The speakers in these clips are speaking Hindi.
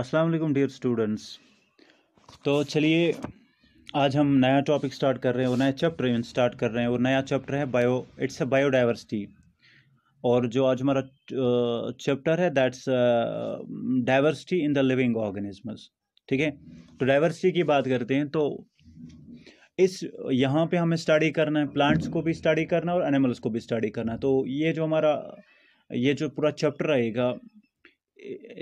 अस्सलाम वालेकुम डियर स्टूडेंट्स तो चलिए आज हम नया टॉपिक स्टार्ट कर रहे हैं और नया चैप्टर इवन स्टार्ट कर रहे हैं और नया चैप्टर है बायो इट्स अ बायोडाइवर्सिटी और जो आज हमारा चैप्टर है that's diversity in the living organisms ठीक है तो डाइवर्सिटी की बात करते हैं तो इस यहाँ पे हमें स्टडी करना है प्लांट्स को भी स्टडी करना है और एनिमल्स को भी स्टडी करना है तो ये जो हमारा ये जो पूरा चैप्टर रहेगा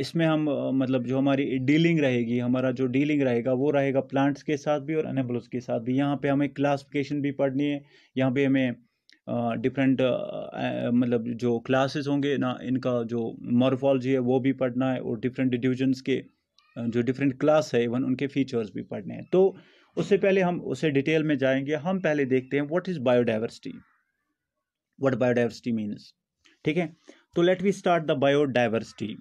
इसमें हम मतलब जो हमारी डीलिंग रहेगी हमारा जो डीलिंग रहेगा वो रहेगा प्लांट्स के साथ भी और एनिमल्स के साथ भी यहाँ पे हमें क्लासिफिकेशन भी पढ़नी है यहाँ पे हमें डिफरेंट uh, uh, uh, मतलब जो क्लासेस होंगे ना इनका जो मॉर्फोलॉजी है वो भी पढ़ना है और डिफरेंट डिविजन्स के जो डिफरेंट क्लास है इवन उनके फीचर्स भी पढ़ने हैं तो उससे पहले हम उसे डिटेल में जाएंगे हम पहले देखते हैं what is biodiversity what biodiversity means ठीक है तो let we start the biodiversity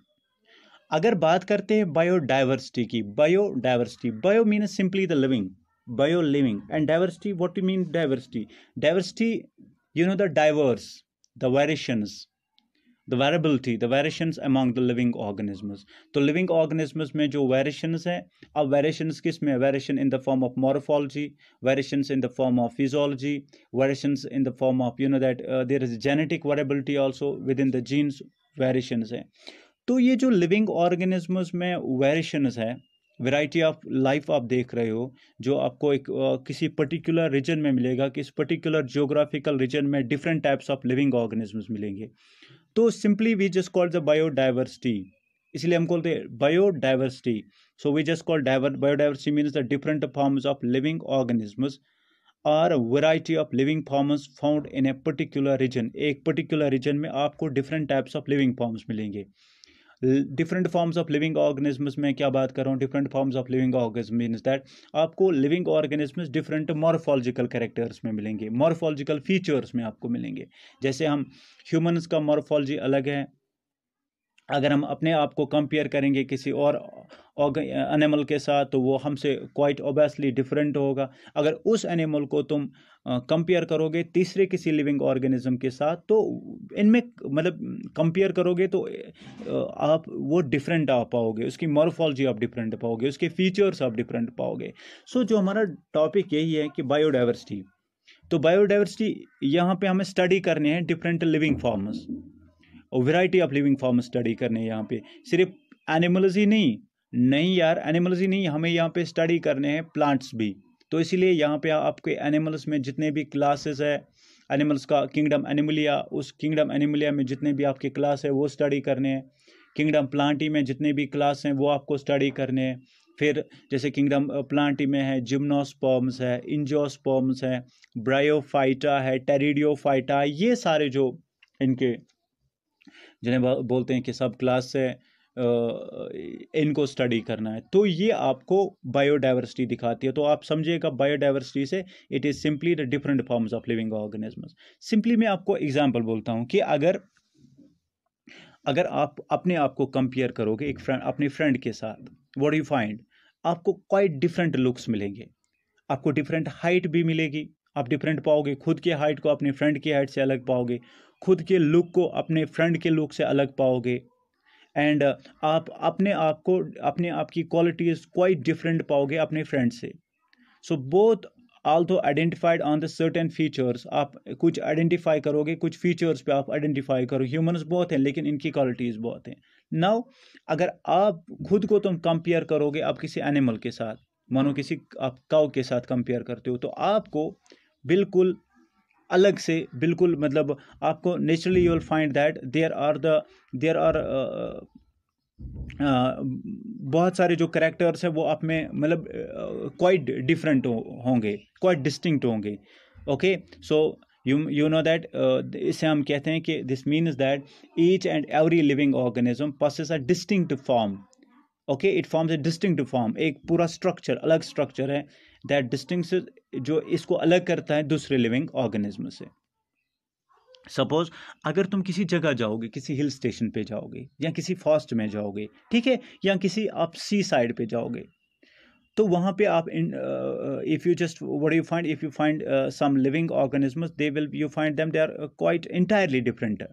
अगर बात करते हैं बायोडाइवर्सिटी की biodiversity bio mean simply the living bio living and diversity what you mean diversity diversity you know the diverse the variations the variability the variations among the living organisms तो लिविंग ऑर्गेनिजम्स में जो वेरिएशंस है अब वेरिएशंस किस में variation in the form of morphology variations in the form of physiology variations in the form of you know that there is genetic variability also within the genes variations है तो ये जो लिविंग ऑर्गेनिजम्स में वेरिएशंस है वैरायटी ऑफ लाइफ आप देख रहे हो जो आपको एक आ, किसी पर्टिकुलर रीजन में मिलेगा किस पर्टिकुलर जियोग्राफिकल रीजन में different types of living organisms मिलेंगे तो simply we just called the biodiversity इसलिए हम बोलते हैं biodiversity so we just call biodiversity means the different forms of living organisms are variety of living forms found in a particular region एक पर्टिकुलर रीजन में आपको different types of living forms मिलेंगे different forms of living organisms में क्या बात कर रहा हूँ different forms of living organism means that आपको living organisms different morphological characters में मिलेंगे मॉर्फोलॉजिकल फीचर्स में आपको मिलेंगे जैसे हम ह्यूमन्स का मॉर्फोलॉजी अलग है अगर हम अपने आप को कंपेयर करेंगे किसी और एनिमल के साथ तो वो हमसे क्वाइट ओबियसली डिफरेंट होगा अगर उस एनिमल को तुम कंपेयर करोगे तीसरे किसी लिविंग ऑर्गेनिज्म के साथ तो इनमें मतलब कंपेयर करोगे तो आप वो डिफरेंट आ पाओगे उसकी मॉर्फोलॉजी आप डिफरेंट पाओगे उसके फीचर्स आप डिफरेंट पाओगे सो so, जो हमारा टॉपिक यही है कि बायोडाइवर्सिटी तो बायोडाइवर्सिटी यहाँ पे हमें स्टडी करने हैं different living forms variety of living form study करने हैं यहाँ पे सिर्फ एनिमल्स ही नहीं नहीं यार एनिमल्स ही नहीं हमें यहाँ पे स्टडी करने हैं प्लांट्स भी तो इसीलिए यहाँ पे आपके एनिमल्स में जितने भी क्लासेस है एनिमल्स का किंगडम एनिमलिया उस किंगडम एनिमलिया में जितने भी आपके क्लास है वो स्टडी करने हैं किंगडम प्लांटी में जितने भी क्लास हैं वो आपको स्टडी करने हैं फिर जैसे किंगडम प्लांटी में है जिम्नोसपॉम्स है इंजोसपॉम्स है ब्रायोफाइटा है टेरिडियोफाइटा ये सारे जो इनके जिन्हें बोलते हैं कि सब क्लास है इनको स्टडी करना है तो ये आपको बायोडाइवर्सिटी दिखाती है तो आप समझिएगा बायोडाइवर्सिटी से it is simply the different forms of living organisms simply मैं आपको एग्जांपल बोलता हूँ कि अगर अगर आप अपने आप को कंपेयर करोगे एक फ्रेंड अपने फ्रेंड के साथ वॉट यू फाइंड आपको क्वाइट डिफरेंट लुक्स मिलेंगे आपको डिफरेंट हाइट भी मिलेगी आप डिफरेंट पाओगे खुद के हाइट को अपने फ्रेंड की हाइट से अलग पाओगे खुद के लुक को अपने फ्रेंड के लुक से अलग पाओगे एंड uh, आप अपने आप को अपने आप की क्वालिटीज़ क्वाइट डिफरेंट पाओगे अपने फ्रेंड से so both all do identified on the certain features आप कुछ आइडेंटिफाई करोगे कुछ फीचर्स पे आप आइडेंटिफाई करो ह्यूमन्स बहुत हैं लेकिन इनकी क्वालिटीज़ बहुत हैं नाउ अगर आप खुद को तुम कंपेयर करोगे आप किसी एनिमल के साथ मानो किसी आप काउ के साथ कंपेयर करते हो तो आपको बिल्कुल अलग से बिल्कुल मतलब आपको naturally you will find that there are the there are बहुत सारे जो करेक्टर्स हैं वो आप में मतलब क्वाइट uh, डिफरेंट होंगे क्वाइट डिस्टिंक्ट होंगे okay so you you know that इसे हम कहते हैं कि this means that each and every living organism possess a distinct form okay it forms a distinct form एक पूरा स्ट्रक्चर अलग स्ट्रक्चर है दैट डिस्टिंग जो इसको अलग करता है दूसरे लिविंग ऑर्गेनिज्म से सपोज अगर तुम किसी जगह जाओगे किसी हिल स्टेशन पे जाओगे या किसी फॉरेस्ट में जाओगे ठीक है या किसी आप सी साइड पे जाओगे तो वहाँ पे आप इन if you just what you find if you find some living organism they will you find them they are quite entirely different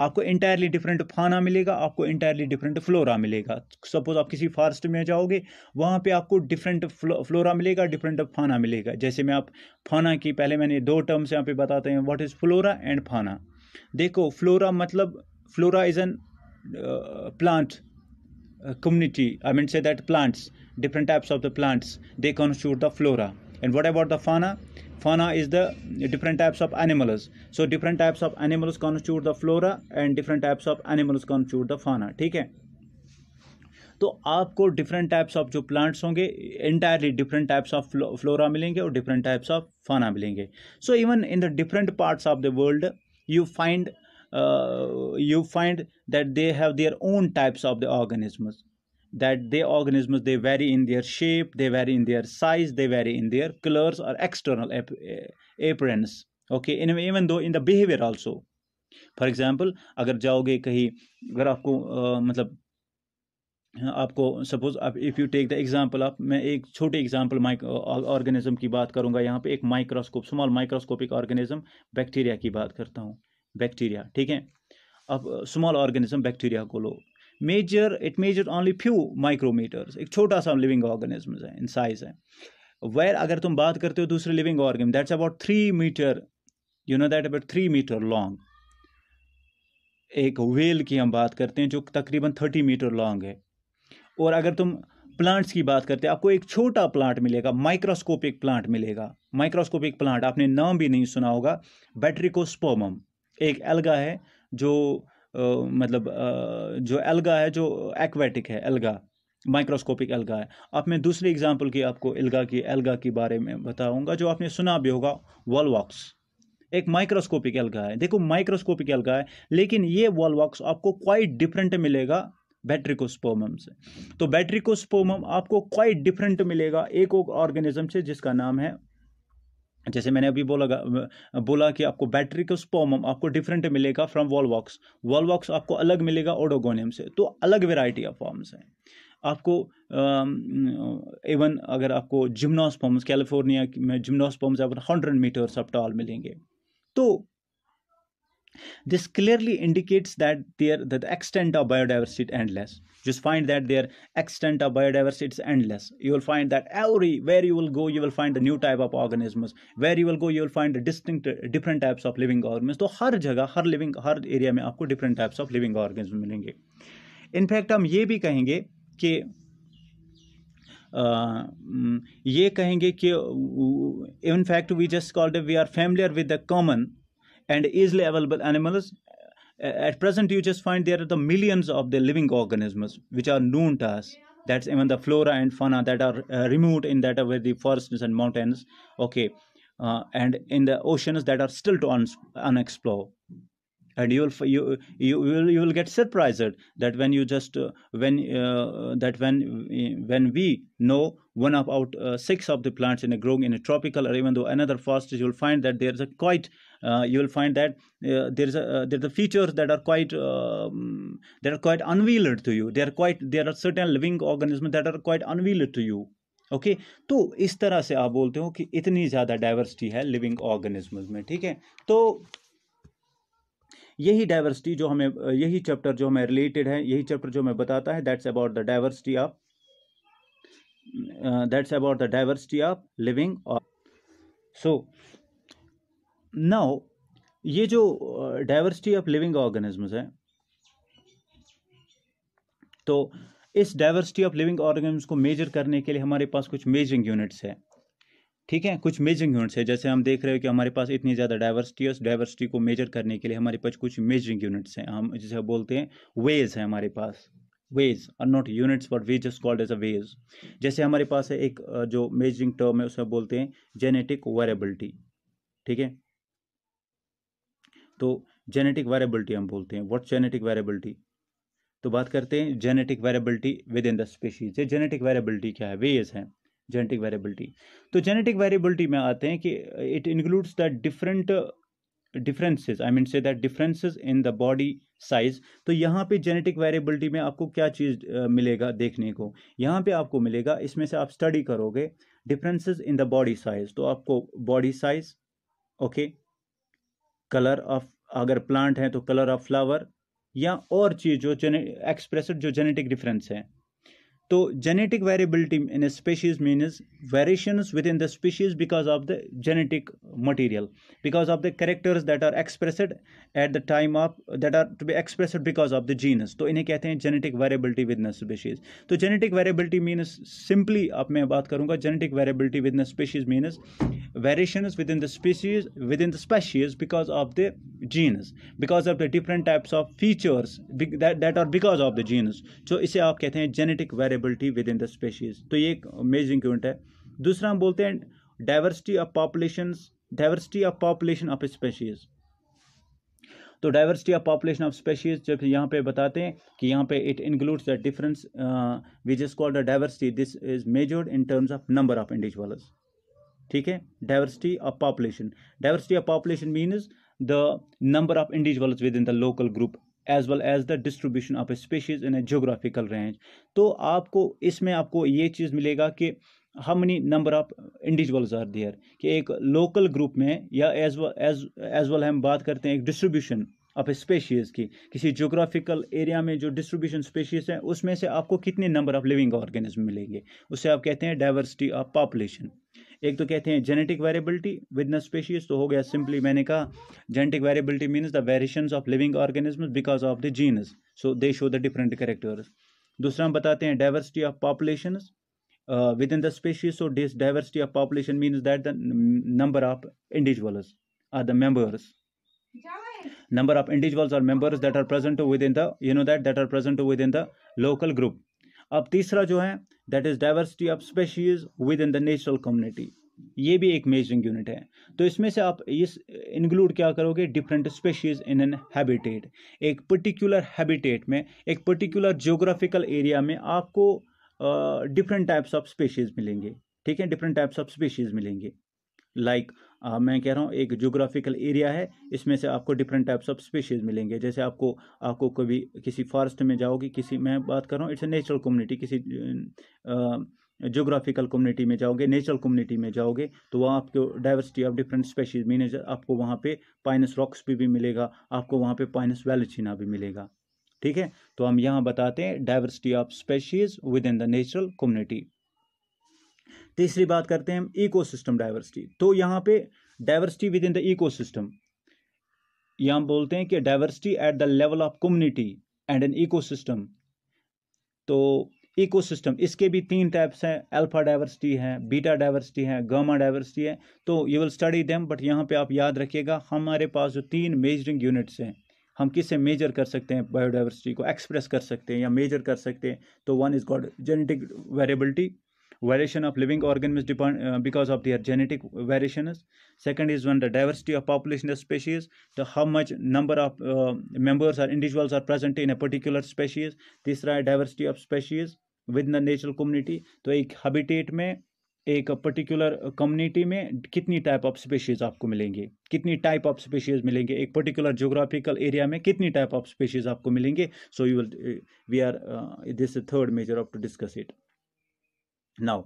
आपको इंटायरली डिफरेंट फाना मिलेगा आपको इंटायरली डिफरेंट फ्लोरा मिलेगा सपोज आप किसी फॉरेस्ट में जाओगे वहाँ पे आपको डिफरेंट फ्लोरा मिलेगा डिफरेंट फाना मिलेगा जैसे मैं आप फाना की पहले मैंने दो टर्म्स यहाँ पे बताते हैं व्हाट इज़ फ्लोरा एंड फाना देखो फ्लोरा मतलब flora is an plant community I mean say that plants different types of the plants they constitute the flora and what about the fauna fauna is the different types of animals so different types of animals constitute the flora and different types of animals constitute the fauna theek hai तो आपको डिफरेंट टाइप्स ऑफ जो प्लांट्स होंगे entirely different types of flora मिलेंगे और डिफरेंट टाइप्स ऑफ फाना मिलेंगे so even in the different parts of the world you find you find that they have their own types of the organisms that they organisms they vary in their shape they vary in their size they vary in their colors or external ap appearance okay in, even though in the behavior also for example agar jaoge kahi agar aapko आ, मतलब आपको सपोज आप if you take the example आप मैं एक छोटे एग्जांपल माइक ऑर्गेनिज्म की बात करूंगा यहाँ पे एक microscope small microscopic organism bacteria की बात करता हूँ बैक्टीरिया ठीक है अब स्मॉल ऑर्गेनिज्म बैक्टीरिया को लो measure it measure only few micrometers एक छोटा सा लिविंग ऑर्गेनिज्म है इन साइज है वेर अगर तुम बात करते हो दूसरे living organism that's about three metre you know that about three metre long एक व्हेल की हम बात करते हैं जो तकरीबन थर्टी मीटर लॉन्ग है और अगर तुम प्लांट्स की बात करते हैं आपको एक छोटा प्लांट मिलेगा माइक्रोस्कोपिक प्लांट मिलेगा माइक्रोस्कोपिक प्लांट आपने नाम भी नहीं सुना होगा बैटरिकोस्पोमम एक एल्गा है जो मतलब जो एल्गा है जो एक्वेटिक है एल्गा माइक्रोस्कोपिक एल्गा है अब मैं दूसरी एग्जांपल की आपको एल्गा की एल्गा के बारे में बताऊंगा जो आपने सुना भी होगा वॉलवॉक्स एक माइक्रोस्कोपिक एल्गा है देखो माइक्रोस्कोपिक एल्गा है लेकिन ये वॉलवॉक्स आपको क्वाइट डिफरेंट मिलेगा बैट्रिकोस्पोमम से तो बैट्रिकोस्पोमम आपको क्वाइट डिफरेंट मिलेगा एक ऑर्गेनिज्म से जिसका नाम है जैसे मैंने अभी बोला बोला कि आपको बैटरी का स्पोमम आपको डिफरेंट मिलेगा फ्रॉम वॉलवॉक्स वॉलवॉक्स आपको अलग मिलेगा ओडोगोनियम से तो अलग वेराइटी ऑफ फॉर्म्स हैं आपको इवन अगर आपको फॉर्म्स कैलिफोर्निया में फॉर्म्स आप हंड्रेड मीटर्स अब टॉल मिलेंगे तो this clearly indicates that there that the extent of biodiversity is endless just find that their extent of biodiversity is endless you will find that every where you will go you will find a new type of organisms where you will go you will find distinct different types of living organisms तो हर har living har area mein aapko different types of living living milenge. In fact, हम ये भी कहेंगे कि ये कहेंगे कि in fact we just called we are familiar with the common and easily available animals uh, at present you just find there are the millions of the living organisms which are known to us that's even the flora and fauna that are uh, removed in that where the forests and mountains okay uh, and in the oceans that are still to un- unexplored and you will you you will you will get surprised that when you just uh, when uh, that when uh, when we know one of out uh, six of the plants in a growing in a tropical or even though another forest you will find that there is a quite uh, you will find that uh, there is a, uh, there are features that are quite uh, that are quite unveiled to you. They are quite there are certain living organisms that are quite unveiled to you. Okay okay? तो इस तरह से आप बोलते हो कि इतनी ज़्यादा डाइवर्सिटी है लिविंग ऑर्गेनिज्म में ठीक है तो यही डाइवर्सिटी जो हमें यही चैप्टर जो हमें रिलेटेड है यही चैप्टर जो हमें बताता है that's about the diversity of that's about the diversity of living so now ये जो डाइवर्सिटी ऑफ लिविंग ऑर्गेनिजम्स है तो इस डाइवर्सिटी ऑफ लिविंग ऑर्गेनिजम्स को मेजर करने के लिए हमारे पास कुछ मेजरिंग यूनिट्स है ठीक है कुछ मेजरिंग यूनिट्स है जैसे हम देख रहे हो कि हमारे पास इतनी ज़्यादा डाइवर्सिटी है उस डाइवर्सिटी को मेजर करने के लिए हमारे पास कुछ मेजरिंग यूनिट्स हैं हम जिसे बोलते हैं वेज है हमारे पास ways are not units but ways is called as a ways जैसे हमारे पास है एक जो मेजरिंग टर्म है उसे बोलते हैं जेनेटिक वेरेबिलिटी ठीक है तो जेनेटिक वेरेबिलिटी हम बोलते हैं व्हाट जेनेटिक वेरेबिलिटी तो बात करते हैं genetic variability within the species genetic variability क्या है वेज है जेनेटिक वेरेबिलिटी तो जेनेटिक वेरेबिलिटी में आते हैं कि it includes the different differences I mean say that differences in the body size तो यहाँ पे जेनेटिक वेरेबिलिटी में आपको क्या चीज़ मिलेगा देखने को यहाँ पे आपको मिलेगा इसमें से आप स्टडी करोगे differences in the body size तो आपको body size okay colour of अगर प्लांट हैं तो कलर ऑफ फ्लावर या और चीज़ जो एक्सप्रेस जो जेनेटिक डिफरेंस है So genetic variability in a species means variations within the species because of the genetic material, because of the characters that are expressed at the time of that are to be expressed because of the genus. So इन्हें कहते हैं genetic variability within species. तो genetic variability means simply अब मैं बात करूँगा genetic variability within a species means variations within the species within the species because of the genus, because of the different types of features that that are because of the genus. तो इसे आप कहते हैं genetic variability variability within the species तो ये एक अमेजिंग क्यूंट है दूसरा हम बोलते हैं diversity of population diversity of population of species तो diversity of population of species जब यहाँ पे बताते हैं कि यहाँ पे it includes the difference which is called the diversity this is measured in terms of number of individuals ठीक है diversity of population diversity of population means the number of individuals within the local group as well as the distribution of species in A geographical range तो आपको इसमें आपको ये चीज़ मिलेगा कि how many number of individuals are there कि एक लोकल ग्रुप में या एज एज एज वेल हम बात करते हैं एक डिस्ट्रीब्यूशन ऑफ स्पेशीज़ की किसी जोग्राफिकल एरिया में जो डिस्ट्रीब्यूशन स्पेशीज़ हैं उसमें से आपको कितने नंबर ऑफ लिविंग ऑर्गेनिज्म मिलेंगे उससे आप कहते हैं डाइवर्सिटी ऑफ पॉपुलेशन एक तो कहते हैं genetic variability within species तो हो गया सिंपली मैंने कहा genetic variability means the variation of living organism because of the genus so they show the different characters दूसरा हम बताते हैं diversity of population within the species so this diversity of population means that the number of individuals are the members individuals और individuals that are present within the you know that that are present within the local group अब तीसरा जो है that is diversity of species within the natural community ये भी एक मेजरिंग यूनिट है तो इसमें से आप इस इंक्लूड क्या करोगे different species in an habitat एक पर्टिकुलर हैबिटेट में एक पर्टिकुलर जियोग्राफिकल एरिया में आपको डिफरेंट टाइप्स ऑफ स्पेशीज मिलेंगे ठीक है डिफरेंट टाइप्स ऑफ स्पेशीज मिलेंगे लाइक आ, मैं कह रहा हूँ एक जोग्राफिकल एरिया है इसमें से आपको डिफरेंट टाइप्स ऑफ स्पीशीज़ मिलेंगे जैसे आपको आपको कभी किसी फॉरेस्ट में जाओगे किसी मैं बात कर रहा हूँ इट्स ए नेचुरल कम्युनिटी किसी जोग्राफिकल कम्युनिटी में जाओगे नेचुरल कम्युनिटी में जाओगे तो वहाँ आपको diversity of different species mean आपको वहाँ पे पाइनस रॉक्स भी, भी मिलेगा आपको वहाँ पे पाइनस वेलोचिना भी मिलेगा ठीक है तो हम यहाँ बताते हैं diversity of species within the natural community तीसरी बात करते हैं हम सिस्टम डाइवर्सिटी तो यहाँ पे diversity within the ecosystem यहाँ बोलते हैं कि diversity at the level of community and an system तो सिस्टम इसके भी तीन टाइप्स हैं अल्फा डाइवर्सिटी है बीटा डाइवर्सिटी है गामा डाइवर्सिटी है तो you will study them but यहाँ पे आप याद रखिएगा हमारे पास जो तीन मेजरिंग यूनिट्स हैं हम किसे मेजर कर सकते हैं बायोडाइवर्सिटी को एक्सप्रेस कर सकते हैं या मेजर कर सकते हैं तो one is got genetic variability variation of living organisms depend uh, because of their genetic variations second is when the diversity of population of species the how much number of uh, members or individuals are present in a particular species तीसरा right diversity of species within the natural community तो एक habitat mein एक पर्टिकुलर कम्युनिटी में कितनी टाइप ऑफ स्पीशीज आपको मिलेंगे कितनी टाइप ऑफ स्पीशीज मिलेंगे एक पर्टिकुलर जोग्राफिकल एरिया में कितनी टाइप ऑफ स्पीशीज आपको मिलेंगे so you will we are this third major of to discuss it now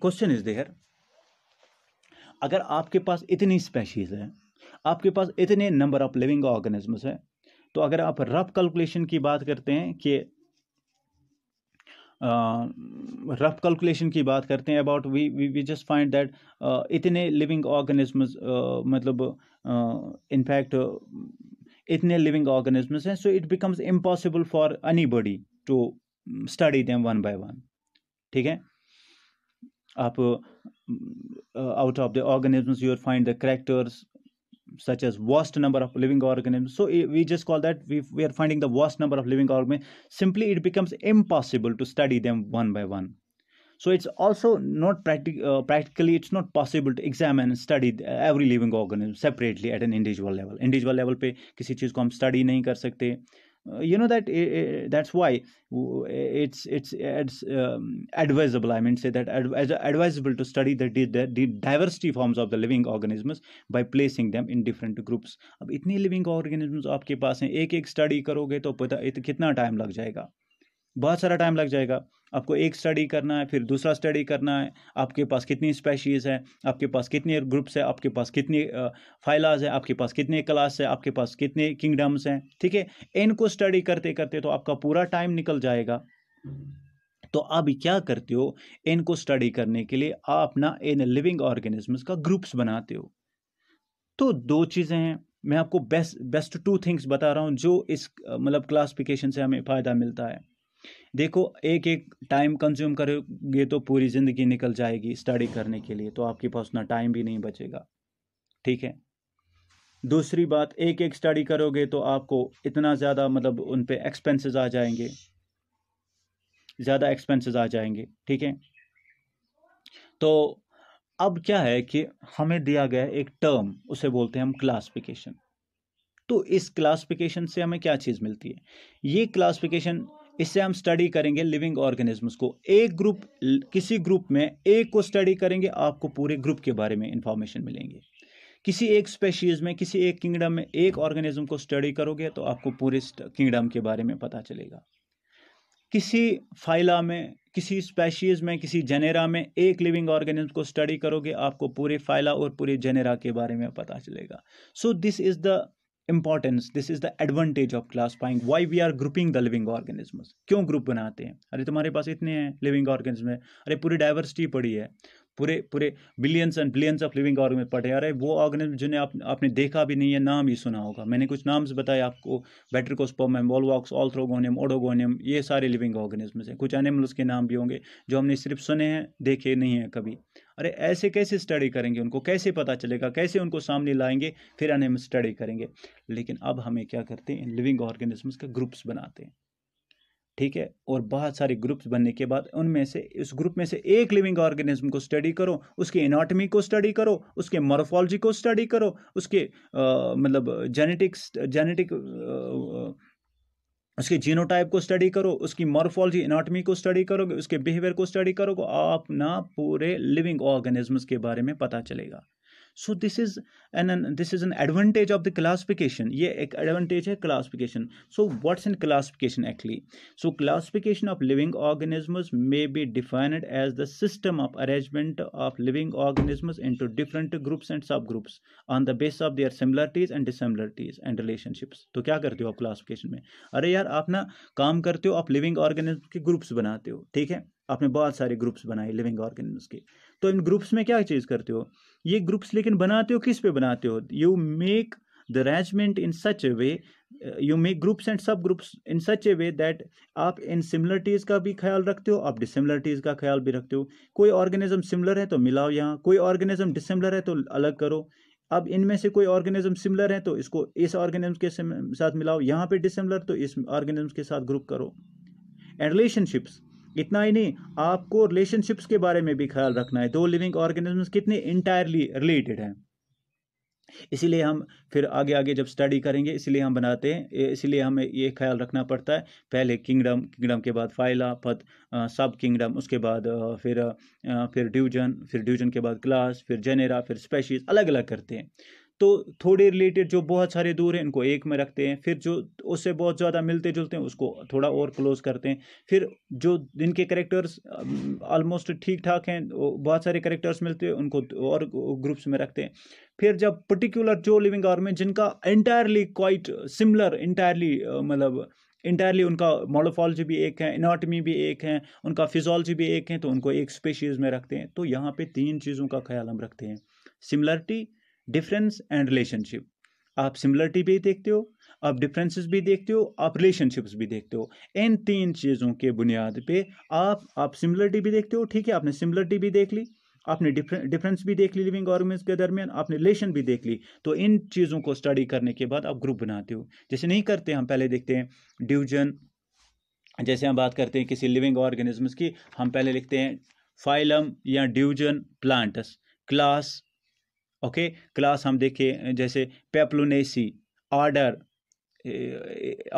question is there अगर आपके पास इतनी स्पेशीज हैं आपके पास इतने नंबर ऑफ लिविंग ऑर्गेनिजम्स है तो अगर आप रफ कैलकुलेशन की बात करते हैं कि रफ कैलकुलेशन की बात करते हैं about we we we just find that इतने लिविंग ऑर्गेनिजम्स मतलब इनफैक्ट इतने लिविंग ऑर्गेनिजम्स हैं so it becomes impossible for anybody to study them one by one ठीक है आप out of the organisms your find the characters such as vast number of living organism so we just call that we we are finding the vast number of living organism simply it becomes impossible to study them one by one so it's also not practic- uh, practically it's not possible to examine and study every living organism separately at an individual level individual level pe kisi cheez ko hum study नहीं कर सकते you know that uh, that's why it's it's it's um, advisable i mean say that as adv advisable to study the, the, the diversity forms of the living organisms by placing them in different groups अब इतने living organisms आपके पास हैं एक एक study करोगे तो पता कितना time लग जाएगा बहुत सारा टाइम लग जाएगा आपको एक स्टडी करना है फिर दूसरा स्टडी करना है आपके पास कितनी स्पेशीज़ हैं आपके पास कितने ग्रुप्स हैं आपके पास कितनी फाइलाज हैं आपके पास कितने क्लास हैं आपके पास कितने किंगडम्स हैं ठीक है इनको स्टडी करते करते तो आपका पूरा टाइम निकल जाएगा तो अब क्या करते हो इनको स्टडी करने के लिए आप ना इन लिविंग ऑर्गेनिजम्स का ग्रुप्स बनाते हो तो दो चीज़ें हैं मैं आपको बेस्ट बेस्ट टू थिंग्स बता रहा हूँ जो इस मतलब क्लासिफिकेशन से हमें फ़ायदा मिलता है देखो एक एक टाइम कंज्यूम करोगे तो पूरी ज़िंदगी निकल जाएगी स्टडी करने के लिए तो आपके पास उतना टाइम भी नहीं बचेगा ठीक है दूसरी बात एक एक स्टडी करोगे तो आपको इतना ज़्यादा मतलब उन पर एक्सपेंसेस आ जाएंगे ज़्यादा एक्सपेंसेस आ जाएंगे ठीक है तो अब क्या है कि हमें दिया गया एक टर्म उसे बोलते हैं हम क्लासिफिकेशन तो इस क्लासिफिकेशन से हमें क्या चीज़ मिलती है ये क्लासिफिकेशन इससे हम स्टडी करेंगे लिविंग ऑर्गेनिजम्स को एक ग्रुप किसी ग्रुप में एक को स्टडी करेंगे आपको पूरे ग्रुप के बारे में इंफॉर्मेशन मिलेंगे किसी एक स्पेशीज़ में किसी एक किंगडम में एक ऑर्गेनिज्म को स्टडी करोगे तो आपको पूरे किंगडम के बारे में पता चलेगा किसी फाइला में किसी स्पेशीज़ में किसी जनेरा में एक लिविंग ऑर्गेनिज्म को स्टडी करोगे आपको पूरे फाइला और पूरे जनेरा के बारे में पता चलेगा so this is the importance this is the advantage of classifying why we are grouping the living organism क्यों ग्रुप बनाते हैं अरे तुम्हारे पास इतने हैं लिविंग ऑर्गेनिज्म है अरे पूरी डाइवर्सिटी पड़ी है पूरे पूरे billions and billions of living organism पड़े अरे वो ऑर्गेनिज्म जिन्हें आप, आपने देखा भी नहीं है नाम ही सुना होगा मैंने कुछ नाम्स बताए आपको बैट्रिकोस्पोमम वॉलवॉक्स ऑल्थ्रोगोनियम ओडोगोनियम ये सारे लिविंग ऑर्गेनिज्म हैं कुछ एनिमल्स के नाम भी होंगे जो हमने सिर्फ सुने हैं देखे नहीं हैं कभी अरे ऐसे कैसे स्टडी करेंगे उनको कैसे पता चलेगा कैसे उनको सामने लाएंगे फिर हम स्टडी करेंगे लेकिन अब हमें क्या करते हैं लिविंग ऑर्गेनिजम्स के ग्रुप्स बनाते हैं ठीक है और बहुत सारे ग्रुप्स बनने के बाद उनमें से इस ग्रुप में से एक लिविंग ऑर्गेनिज्म को स्टडी करो उसकी एनाटमी को स्टडी करो उसके मॉर्फोलॉजी को स्टडी करो उसके आ, मतलब जेनेटिक्स जेनेटिक उसके जीनोटाइप को स्टडी करो उसकी मॉर्फोलॉजी एनाटॉमी को स्टडी करोगे उसके बिहेवियर को स्टडी करोगे आप ना पूरे लिविंग ऑर्गेनिजम्स के बारे में पता चलेगा so this is an this is an advantage of the classification ये एक एडवांटेज है classification so what's in classification actually so classification of living organisms may be defined as the system of arrangement of living organisms into different groups and subgroups on the base of their similarities and dissimilarities and relationships तो क्या करते हो आप क्लासिफिकेशन में अरे यार आप ना काम करते हो आप लिविंग ऑर्गेनिज्म के ग्रुप्स बनाते हो ठीक है आपने बहुत सारे ग्रुप्स बनाए लिविंग ऑर्गेनिज्म के तो इन ग्रुप्स में क्या चीज़ करते हो ये ग्रुप्स लेकिन बनाते हो किस पे बनाते हो you make the arrangement in such a way you make groups and subgroups in such a way that आप इन सिमिलरिटीज़ का भी ख्याल रखते हो आप डिसिमिलरिटीज़ का ख्याल भी रखते हो कोई ऑर्गेनिज्म सिमिलर है तो मिलाओ यहाँ कोई ऑर्गेनिज्म डिसिमिलर है तो अलग करो अब इनमें से कोई ऑर्गेनिज्म सिमिलर है तो इसको इस ऑर्गेनिज्म के साथ मिलाओ यहाँ पे डिसिमिलर तो इस ऑर्गेनिज्म के साथ ग्रुप करो एंड रिलेशनशिप्स इतना ही नहीं आपको रिलेशनशिप्स के बारे में भी ख्याल रखना है दो लिविंग ऑर्गेनिजम्स कितने इंटायरली रिलेटेड हैं इसीलिए हम फिर आगे आगे जब स्टडी करेंगे इसलिए हम बनाते हैं इसीलिए हमें ये ख्याल रखना पड़ता है पहले किंगडम किंगडम के बाद फाइला पद सब किंगडम उसके बाद फिर फिर ड्यूजन फिर ड्यूजन के बाद क्लास फिर जेनेरा फिर स्पेशीज अलग अलग करते हैं तो थोड़े रिलेटेड जो बहुत सारे दूर हैं इनको एक में रखते हैं फिर जो उससे बहुत ज़्यादा मिलते जुलते हैं उसको थोड़ा और क्लोज करते हैं फिर जो जिनके करेक्टर्स ऑलमोस्ट ठीक ठाक हैं बहुत सारे करेक्टर्स मिलते हैं उनको और ग्रुप्स में रखते हैं फिर जब पर्टिकुलर जो लिविंग आवर में जिनका इंटायरली क्वाइट सिमिलर इंटायरली मतलब इंटायरली उनका मोडोफॉलजी भी एक है इनाटमी भी एक है उनका फिजोलॉजी भी एक है तो उनको एक स्पेशीज़ में रखते हैं तो यहाँ पे तीन चीज़ों का ख्याल हम रखते हैं सिमिलरिटी डिफरेंस एंड रिलेशनशिप आप सिमिलरिटी भी देखते हो आप डिफरेंसेस भी देखते हो आप रिलेशनशिप्स भी देखते हो इन तीन चीज़ों के बुनियाद पे आप आप सिमिलरिटी भी देखते हो ठीक है आपने सिमिलरिटी भी देख ली आपने डिफरेंस भी देख ली लिविंग ऑर्गेनिज्म के दरमियान आपने रिलेशन भी देख ली तो इन चीज़ों को स्टडी करने के बाद आप ग्रुप बनाते हो जैसे नहीं करते हम पहले देखते हैं डिवीजन जैसे हम बात करते हैं किसी लिविंग ऑर्गेनिजम्स की हम पहले लिखते हैं फाइलम या division plants class okay class हम देखें जैसे पेपलोनेसी ऑर्डर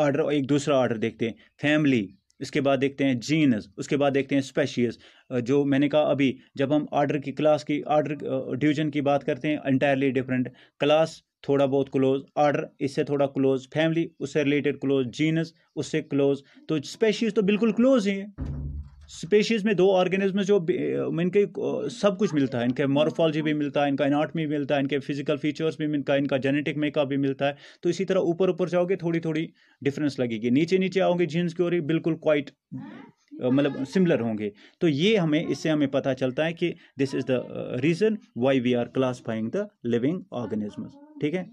ऑर्डर एक दूसरा ऑर्डर देखते हैं फैमिली इसके बाद देखते हैं जीनस उसके बाद देखते हैं स्पेशियस जो मैंने कहा अभी जब हम ऑर्डर की क्लास की ऑर्डर डिवीजन की बात करते हैं इंटायरली डिफरेंट क्लास थोड़ा बहुत क्लोज ऑर्डर इससे थोड़ा क्लोज फैमिली उससे रिलेटेड क्लोज जीनस उससे क्लोज तो स्पेशीज तो बिल्कुल क्लोज ही है स्पेशीज़ में दो ऑर्गेनिज्म जो इनके सब कुछ मिलता है इनके मॉर्फोलॉजी भी मिलता है इनका एनाटमी मिलता है इनके फिजिकल फीचर्स भी इनका इनका जेनेटिक मेकअप भी मिलता है तो इसी तरह ऊपर ऊपर जाओगे थोड़ी थोड़ी डिफरेंस लगेगी नीचे नीचे आओगे जीन्स की ओर बिल्कुल क्वाइट मतलब सिमिलर होंगे तो ये हमें इससे हमें पता चलता है कि this is the reason why we are classifying the living organism ठीक है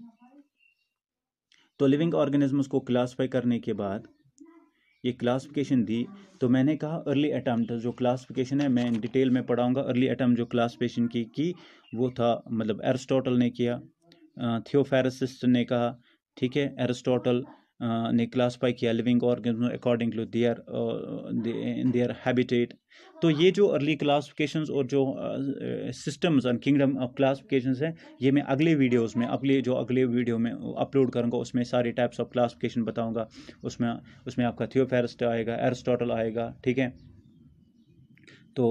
तो लिविंग ऑर्गेनिज्म को क्लासिफाई करने के बाद ये क्लासिफिकेशन दी तो मैंने कहा अर्ली अटैम्प्ट जो क्लासिफिकेशन है मैं इन डिटेल में पढ़ाऊँगा अर्ली अटैम्प्ट जो क्लासिफिकेशन की की वो था मतलब एरिस्टोटल ने किया थियोफेरसिस्ट ने कहा ठीक है एरिस्टोटल ने they किया living organism according to their in their habitat तो ये जो अर्ली क्लासिफिकेशंस और जो systems and kingdom of classifications हैं ये मैं अगले वीडियोस में अगले जो अगले वीडियो में अपलोड करूँगा उसमें सारे टाइप्स ऑफ क्लासिफिकेशन बताऊँगा उसमें उसमें आपका थियोफेरस्ट आएगा एरिस्टोटल आएगा ठीक है तो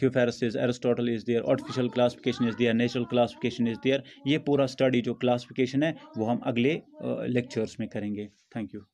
Theophrastus is Aristotle is there artificial classification is there natural classification is there ये पूरा स्टडी जो क्लासिफिकेशन है वो हम अगले लेक्चर्स में करेंगे थैंक यू